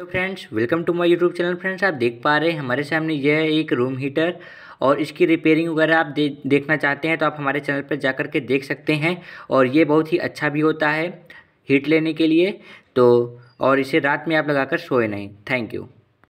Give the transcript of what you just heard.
hello friends welcome to my YouTube channel friends आप देख पा रहे हैं हमारे सामने यह है एक रूम हीटर और इसकी रिपेयरिंग वगैरह आप दे, देखना चाहते हैं तो आप हमारे चैनल पर जाकर के देख सकते हैं और ये बहुत ही अच्छा भी होता है हीट लेने के लिए तो और इसे रात में आप लगाकर सोए नहीं थैंक यू